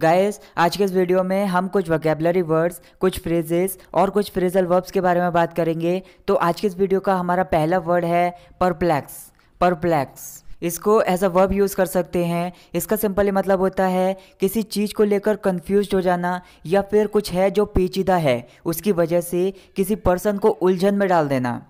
Guys आज के इस वीडियो में हम कुछ वोकेबलरी वर्ड्स कुछ फ्रेजेस और कुछ फ्रेजल वर्ब्स के बारे में बात करेंगे तो आज के इस वीडियो का हमारा पहला वर्ड है परप्लेक्स परप्लेक्स इसको एज अ वर्ब यूज़ कर सकते हैं इसका सिंपली मतलब होता है किसी चीज़ को लेकर कंफ्यूज हो जाना या फिर कुछ है जो पेचीदा है उसकी वजह से किसी पर्सन को उलझन में डाल देना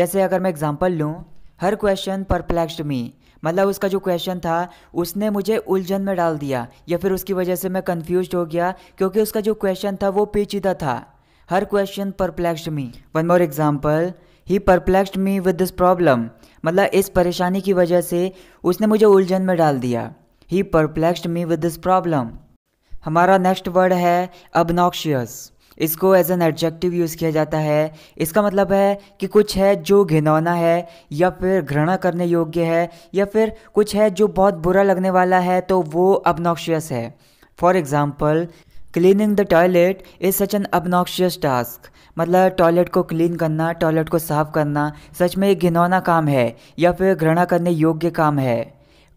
जैसे अगर मैं एग्जाम्पल लूँ हर क्वेश्चन परप्लेक्सड मी मतलब उसका जो क्वेश्चन था उसने मुझे उलझन में डाल दिया या फिर उसकी वजह से मैं कन्फ्यूज हो गया क्योंकि उसका जो क्वेश्चन था वो पेचीदा था हर question perplexed me one more example he perplexed me with this problem मतलब इस परेशानी की वजह से उसने मुझे उलझन में डाल दिया he perplexed me with this problem हमारा नेक्स्ट वर्ड है अबनॉक्शियस इसको एज एन एडजेक्टिव यूज़ किया जाता है इसका मतलब है कि कुछ है जो घिनौना है या फिर घृणा करने योग्य है या फिर कुछ है जो बहुत बुरा लगने वाला है तो वो अबनॉक्शियस है for example cleaning the toilet is such an obnoxious task मतलब टॉयलेट को क्लीन करना टॉयलेट को साफ़ करना सच में एक घिनौना काम है या फिर घृणा करने योग्य काम है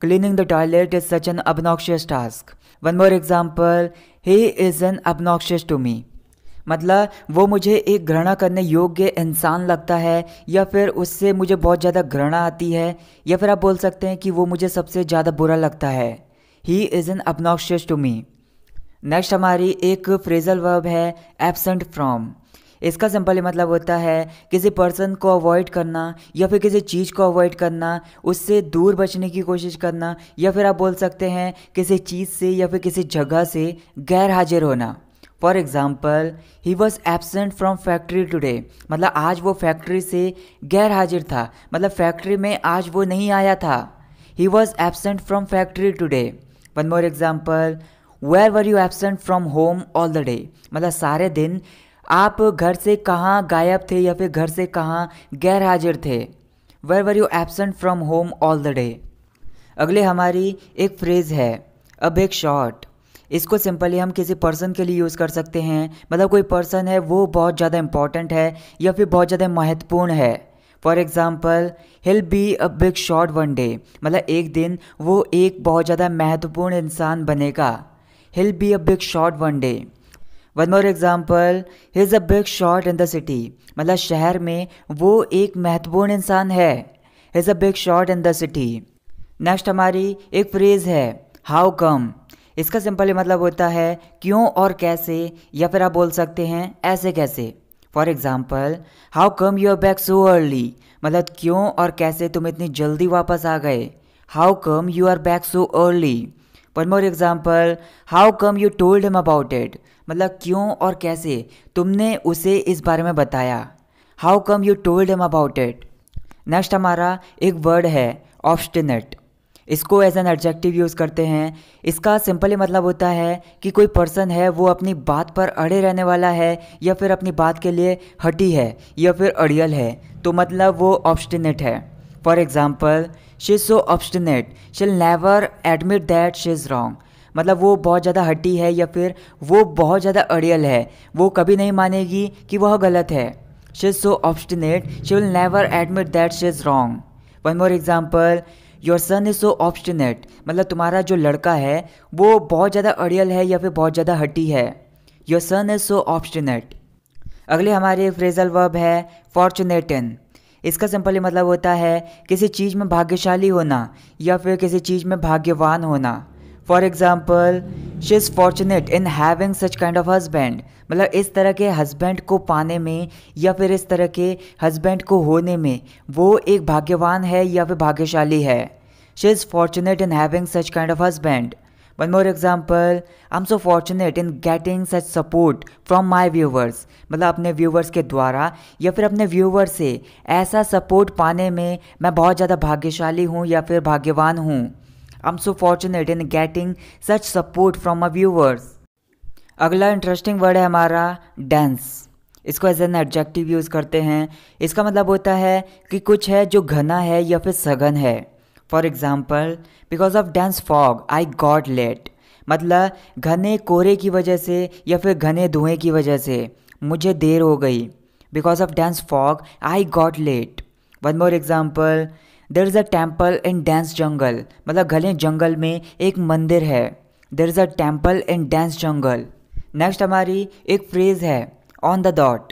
cleaning the toilet is such an obnoxious task one more example he is an obnoxious to me मतलब वो मुझे एक घृणा करने योग्य इंसान लगता है या फिर उससे मुझे बहुत ज़्यादा घृणा आती है या फिर आप बोल सकते हैं कि वो मुझे सबसे ज़्यादा बुरा लगता है he is an obnoxious to me next हमारी एक फ्रेजल वर्ब है एबसेंट फ्रॉम इसका ही मतलब होता है किसी पर्सन को अवॉइड करना या फिर किसी चीज़ को अवॉइड करना उससे दूर बचने की कोशिश करना या फिर आप बोल सकते हैं किसी चीज़ से या फिर किसी जगह से गैर हाजिर होना for example he was absent from factory today मतलब आज वो फैक्ट्री से गैर हाजिर था मतलब फैक्ट्री में आज वो नहीं आया था he was absent from factory today one more example where were you absent from home all the day मतलब सारे दिन आप घर से कहाँ गायब थे या फिर घर से कहाँ गैर हाजिर थे where were you absent from home all the day अगले हमारी एक फ्रेज़ है अ बिग शॉट इसको सिंपली हम किसी पर्सन के लिए यूज़ कर सकते हैं मतलब कोई पर्सन है वो बहुत ज़्यादा इंपॉर्टेंट है या फिर बहुत ज़्यादा महत्वपूर्ण है for example he'll be a big shot one day मतलब एक दिन वो एक बहुत ज़्यादा महत्वपूर्ण इंसान बनेगा he'll be a big shot one day one more example he is a big shot in the city मतलब शहर में वो एक महत्वपूर्ण इंसान है he is a big shot in the city next हमारी एक फ्रेज़ है हाउ कम इसका सिंपली मतलब होता है क्यों और कैसे या फिर आप बोल सकते हैं ऐसे कैसे for example how come you are back so early मतलब क्यों और कैसे तुम इतनी जल्दी वापस आ गए how come you are back so early one more example how come you told him about it मतलब क्यों और कैसे तुमने उसे इस बारे में बताया how come you told him about it next हमारा एक वर्ड है ऑब्स्टिनेट इसको एज एन एडजेक्टिव यूज़ करते हैं इसका सिंपली मतलब होता है कि कोई पर्सन है वो अपनी बात पर अड़े रहने वाला है या फिर अपनी बात के लिए हटी है या फिर अड़ियल है तो मतलब वो ऑब्स्टिनेट है for example she is so obstinate she'll never admit that she is wrong मतलब वो बहुत ज़्यादा हटी है या फिर वो बहुत ज़्यादा अड़ियल है वो कभी नहीं मानेगी कि वह गलत है she is so obstinate she will never admit that she is wrong one more example your son is so obstinate मतलब तुम्हारा जो लड़का है वो बहुत ज़्यादा अड़ियल है या फिर बहुत ज़्यादा हटी है योर सन इज़ सो ऑप्शनेट अगले हमारे फ्रेजल वर्ब है फॉर्चुनेटन इसका सिंपली मतलब होता है किसी चीज़ में भाग्यशाली होना या फिर किसी चीज़ में भाग्यवान होना for example she is fortunate in having such kind of husband मतलब इस तरह के हस्बैंड को पाने में या फिर इस तरह के हस्बैंड को होने में वो एक भाग्यवान है या फिर भाग्यशाली है she is fortunate in having such kind of husband one more example I am so fortunate in getting such support from my viewers मतलब अपने व्यूवर्स के द्वारा या फिर अपने व्यूवर से ऐसा सपोर्ट पाने में मैं बहुत ज़्यादा भाग्यशाली हूँ या फिर भाग्यवान हूँ I am so fortunate in getting such support from my viewers अगला इंटरेस्टिंग वर्ड है हमारा डेंस इसको एज एन एडजेक्टिव यूज़ करते हैं इसका मतलब होता है कि कुछ है जो घना है या फिर सघन है for example because of dense fog I got late मतलब घने कोहरे की वजह से या फिर घने धुएं की वजह से मुझे देर हो गई because of dense fog I got late one more example there is a temple in dense jungle मतलब घने जंगल में एक मंदिर है there is a temple in dense jungle next हमारी एक फ्रेज़ है ऑन द डॉट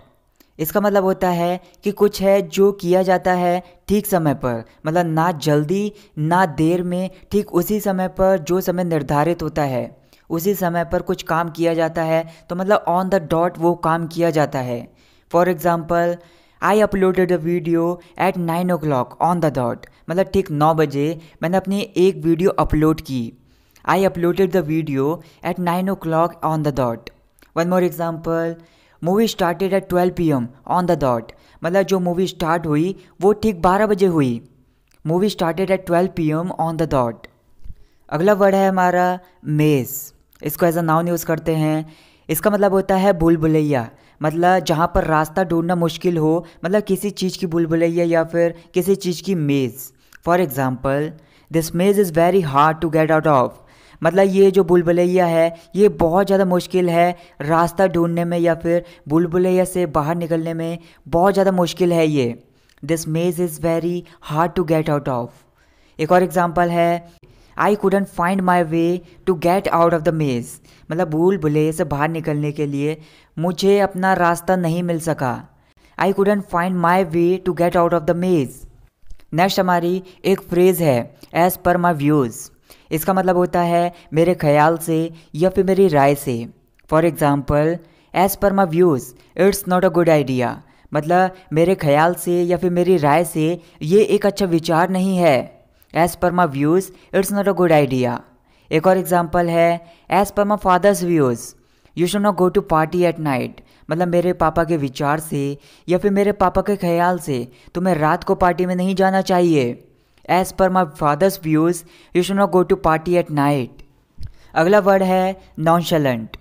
इसका मतलब होता है कि कुछ है जो किया जाता है ठीक समय पर मतलब ना जल्दी ना देर में ठीक उसी समय पर जो समय निर्धारित होता है उसी समय पर कुछ काम किया जाता है तो मतलब ऑन द डॉट वो काम किया जाता है for example I uploaded a video at nine o'clock on the dot मतलब ठीक नौ बजे मैंने अपनी एक वीडियो अपलोड की I uploaded the video at 9 o'clock on the dot. One more example, movie started at 12 P M on the dot मतलब जो मूवी स्टार्ट हुई वो ठीक 12 बजे हुई movie started at 12 P M on the dot अगला word है हमारा मेज़ इसको एज अ नाउन यूज़ करते हैं इसका मतलब होता है भूल भुलैया मतलब जहाँ पर रास्ता ढूंढना मुश्किल हो मतलब किसी चीज़ की भूल भुलैया या फिर किसी चीज़ की maze for example this maze is very hard to get out of मतलब ये जो बुलबुलैया है ये बहुत ज़्यादा मुश्किल है रास्ता ढूंढने में या फिर बुलबुलैया से बाहर निकलने में बहुत ज़्यादा मुश्किल है ये this maze is very hard to get out of एक और एग्जाम्पल है I couldn't find my way to get out of the maze मतलब भूल भुलैया से बाहर निकलने के लिए मुझे अपना रास्ता नहीं मिल सका I couldn't find my way to get out of the maze next हमारी एक फ्रेज़ है एज़ पर माई व्यूज़ इसका मतलब होता है मेरे ख्याल से या फिर मेरी राय से for example as per my views it's not a good idea मतलब मेरे ख्याल से या फिर मेरी राय से ये एक अच्छा विचार नहीं है as per my views it's not a good idea एक और एग्ज़ाम्पल है as per my father's views you should not go to party at night मतलब मेरे पापा के विचार से या फिर मेरे पापा के ख्याल से तुम्हें रात को पार्टी में नहीं जाना चाहिए as per my father's views you should not go to party at night अगला वर्ड है नॉनशलेंट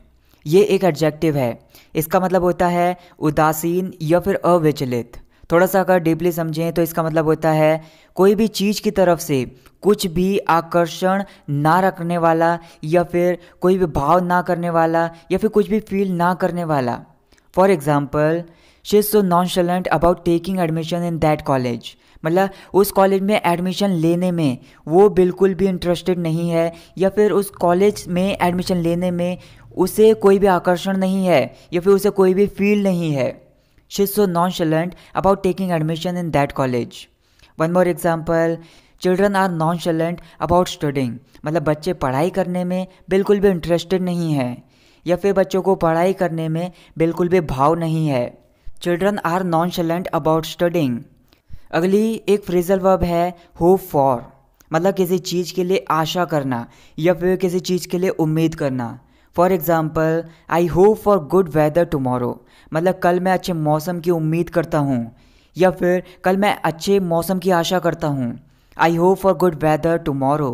ये एक एडजेक्टिव है इसका मतलब होता है उदासीन या फिर अविचलित थोड़ा सा अगर डीपली समझें तो इसका मतलब होता है कोई भी चीज़ की तरफ से कुछ भी आकर्षण ना रखने वाला या फिर कोई भी भाव ना करने वाला या फिर कुछ भी फील ना करने वाला for example she is so nonchalant about taking admission in that college मतलब उस कॉलेज में एडमिशन लेने में वो बिल्कुल भी इंटरेस्टेड नहीं है या फिर उस कॉलेज में एडमिशन लेने में उसे कोई भी आकर्षण नहीं है या फिर उसे कोई भी फील नहीं है she is so nonchalant about taking admission in that college one more example children are nonchalant about studying मतलब बच्चे पढ़ाई करने में बिल्कुल भी इंटरेस्टेड नहीं है या फिर बच्चों को पढ़ाई करने में बिल्कुल भी भाव नहीं है children are nonchalant about studying अगली एक फ्रेजल वर्ब है होप फॉर मतलब किसी चीज़ के लिए आशा करना या फिर किसी चीज़ के लिए उम्मीद करना for example I hope for good weather tomorrow मतलब कल मैं अच्छे मौसम की उम्मीद करता हूँ या फिर कल मैं अच्छे मौसम की आशा करता हूँ I hope for good weather tomorrow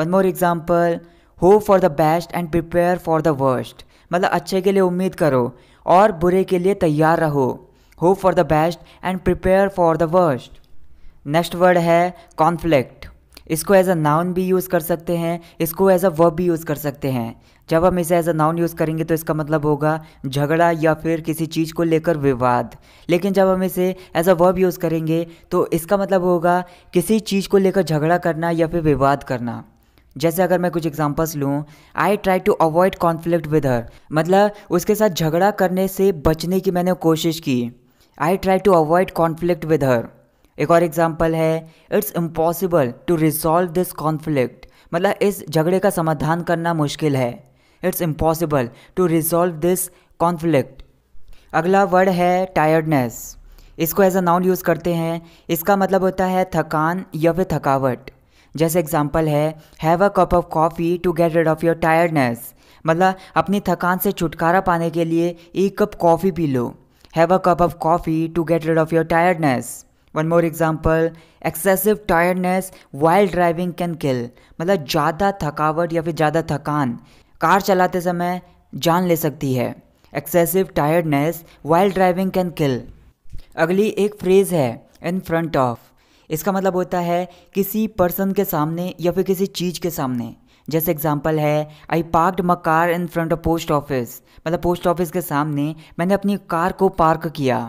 one more example hope for the best and prepare for the worst मतलब अच्छे के लिए उम्मीद करो और बुरे के लिए तैयार रहो hope for the best and prepare for the worst next word है कॉन्फ्लिक्ट इसको एज अ नाउन भी यूज़ कर सकते हैं इसको एज अ वर्ब भी यूज़ कर सकते हैं जब हम इसे एज अ नाउन यूज़ करेंगे तो इसका मतलब होगा झगड़ा या फिर किसी चीज़ को लेकर विवाद लेकिन जब हम इसे एज अ वर्ब यूज़ करेंगे तो इसका मतलब होगा किसी चीज़ को लेकर झगड़ा करना या फिर विवाद करना जैसे अगर मैं कुछ एग्जाम्पल्स लूँ I try to avoid conflict with her मतलब उसके साथ झगड़ा करने से बचने की मैंने कोशिश की I try to avoid conflict with her एक और एग्जाम्पल है it's impossible to resolve this conflict मतलब इस झगड़े का समाधान करना मुश्किल है it's impossible to resolve this conflict अगला वर्ड है टायर्डनेस इसको एज अ नाउन यूज़ करते हैं इसका मतलब होता है थकान या फिर थकावट जैसे एग्जाम्पल है have a cup of coffee to get rid of your tiredness मतलब अपनी थकान से छुटकारा पाने के लिए एक कप कॉफ़ी पी लो Have a cup of coffee to get rid of your tiredness. One more example excessive tiredness while driving can kill मतलब ज़्यादा थकावट या फिर ज़्यादा थकान कार चलाते समय जान ले सकती है excessive tiredness while driving can kill अगली एक फ्रेज़ है इन फ्रंट ऑफ इसका मतलब होता है किसी पर्सन के सामने या फिर किसी चीज़ के सामने जैसे एग्जाम्पल है I parked my car in front of post office मतलब पोस्ट ऑफिस के सामने मैंने अपनी कार को पार्क किया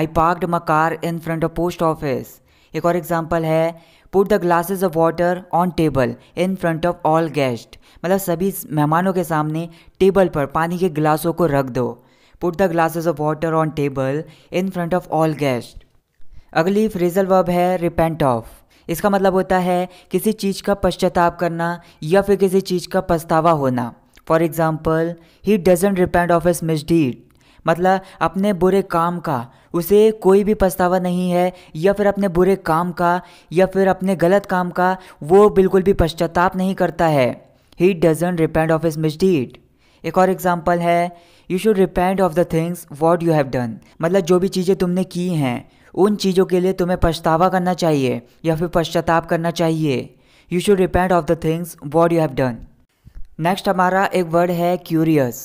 I parked my car in front of post office एक और एग्जाम्पल है put the glasses of water on table in front of all guest मतलब सभी मेहमानों के सामने टेबल पर पानी के गिलासों को रख दो put the glasses of water on table in front of all guest अगली फ्रेजल वर्ब है रिपेंट ऑफ इसका मतलब होता है किसी चीज़ का पश्चाताप करना या फिर किसी चीज़ का पछतावा होना for example he doesn't repent of his misdeed मतलब अपने बुरे काम का उसे कोई भी पछतावा नहीं है या फिर अपने बुरे काम का या फिर अपने गलत काम का वो बिल्कुल भी पश्चाताप नहीं करता है he doesn't repent of his misdeed एक और एग्जाम्पल है you should repent of the things what you have done मतलब जो भी चीज़ें तुमने की हैं उन चीज़ों के लिए तुम्हें पछतावा करना चाहिए या फिर पश्चाताप करना चाहिए you should repent of the things what you have done next हमारा एक वर्ड है क्यूरियस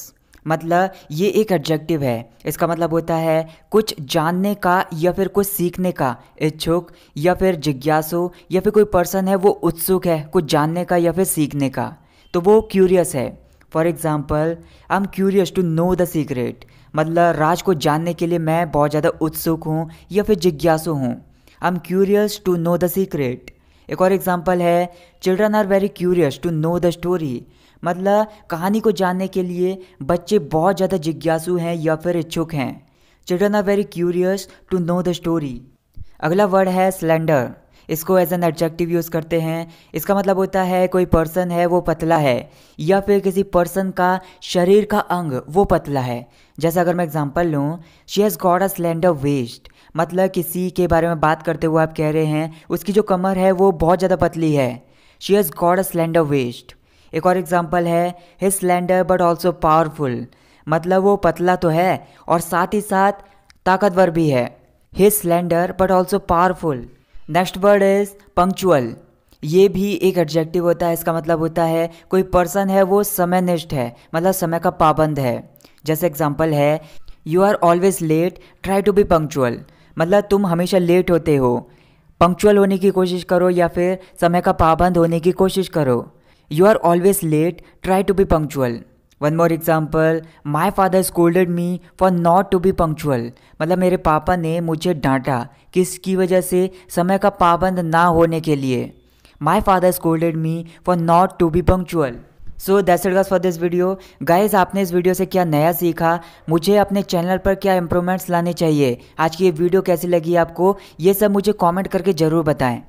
मतलब ये एक एडजेक्टिव है इसका मतलब होता है कुछ जानने का या फिर कुछ सीखने का इच्छुक या फिर जिज्ञासु या फिर कोई पर्सन है वो उत्सुक है कुछ जानने का या फिर सीखने का तो वो क्यूरियस है for example I am curious to know the secret मतलब राज को जानने के लिए मैं बहुत ज़्यादा उत्सुक हूँ या फिर जिज्ञासु हूँ I am curious to know the secret एक और एग्जाम्पल है children are very curious to know the story मतलब कहानी को जानने के लिए बच्चे बहुत ज़्यादा जिज्ञासु हैं या फिर इच्छुक हैं children are very curious to know the story अगला वर्ड है स्लेंडर इसको एज एन एडजेक्टिव यूज़ करते हैं इसका मतलब होता है कोई पर्सन है वो पतला है या फिर किसी पर्सन का शरीर का अंग वो पतला है जैसे अगर मैं एग्जांपल लूँ she has got a slender waist मतलब किसी के बारे में बात करते हुए आप कह रहे हैं उसकी जो कमर है वो बहुत ज़्यादा पतली है she has got a slender waist एक और एग्जाम्पल है he slender but also powerful मतलब वो पतला तो है और साथ ही साथ ताकतवर भी है he slender but also powerful next word is punctual ये भी एक एडजेक्टिव होता है इसका मतलब होता है कोई पर्सन है वो समय निष्ठ है मतलब समय का पाबंद है जैसे एग्जाम्पल है you are always late try to be punctual मतलब तुम हमेशा लेट होते हो पंक्चुअल होने की कोशिश करो या फिर समय का पाबंद होने की कोशिश करो you are always late try to be punctual one more example my father scolded me for not to be punctual मतलब मेरे पापा ने मुझे डांटा किसकी वजह से समय का पाबंद ना होने के लिए my father scolded me for not to be punctual so that's it guys for this video guys आपने इस वीडियो से क्या नया सीखा मुझे अपने चैनल पर क्या इंप्रूवमेंट्स लाने चाहिए आज की ये वीडियो कैसी लगी आपको ये सब मुझे कॉमेंट करके ज़रूर बताएं